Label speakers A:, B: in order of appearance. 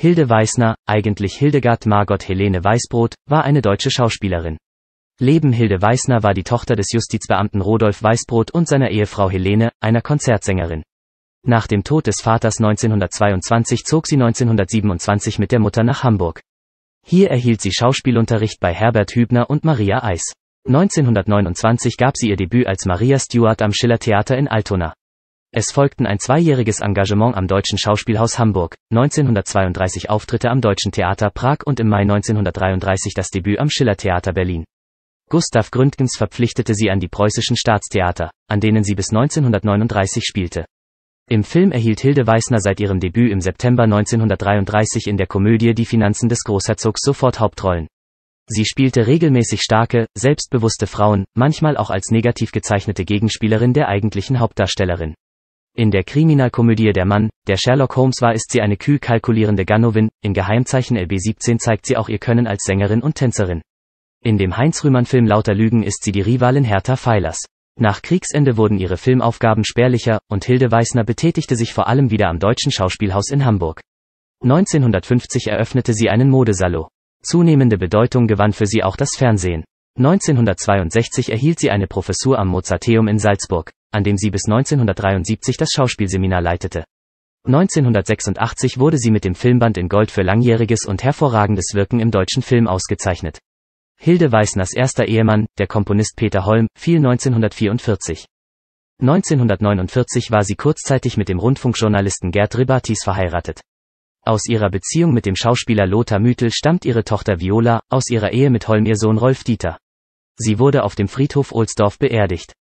A: Hilde Weißner, eigentlich Hildegard Margot Helene Weißbrot, war eine deutsche Schauspielerin. Leben Hilde Weißner war die Tochter des Justizbeamten Rodolf Weißbrot und seiner Ehefrau Helene, einer Konzertsängerin. Nach dem Tod des Vaters 1922 zog sie 1927 mit der Mutter nach Hamburg. Hier erhielt sie Schauspielunterricht bei Herbert Hübner und Maria Eis. 1929 gab sie ihr Debüt als Maria Stewart am Schiller Theater in Altona. Es folgten ein zweijähriges Engagement am Deutschen Schauspielhaus Hamburg, 1932 Auftritte am Deutschen Theater Prag und im Mai 1933 das Debüt am Schiller Theater Berlin. Gustav Gründgens verpflichtete sie an die preußischen Staatstheater, an denen sie bis 1939 spielte. Im Film erhielt Hilde Weißner seit ihrem Debüt im September 1933 in der Komödie Die Finanzen des Großherzogs sofort Hauptrollen. Sie spielte regelmäßig starke, selbstbewusste Frauen, manchmal auch als negativ gezeichnete Gegenspielerin der eigentlichen Hauptdarstellerin. In der Kriminalkomödie Der Mann, der Sherlock Holmes war, ist sie eine kühl kalkulierende Ganovin, in Geheimzeichen LB17 zeigt sie auch ihr Können als Sängerin und Tänzerin. In dem Heinz-Rühmann-Film Lauter Lügen ist sie die Rivalin Hertha Feilers. Nach Kriegsende wurden ihre Filmaufgaben spärlicher, und Hilde Weißner betätigte sich vor allem wieder am Deutschen Schauspielhaus in Hamburg. 1950 eröffnete sie einen Modesalon. Zunehmende Bedeutung gewann für sie auch das Fernsehen. 1962 erhielt sie eine Professur am Mozarteum in Salzburg an dem sie bis 1973 das Schauspielseminar leitete. 1986 wurde sie mit dem Filmband in Gold für langjähriges und hervorragendes Wirken im deutschen Film ausgezeichnet. Hilde Weißners erster Ehemann, der Komponist Peter Holm, fiel 1944. 1949 war sie kurzzeitig mit dem Rundfunkjournalisten Gerd Ribatis verheiratet. Aus ihrer Beziehung mit dem Schauspieler Lothar Müthel stammt ihre Tochter Viola, aus ihrer Ehe mit Holm ihr Sohn Rolf Dieter. Sie wurde auf dem Friedhof Ohlsdorf beerdigt.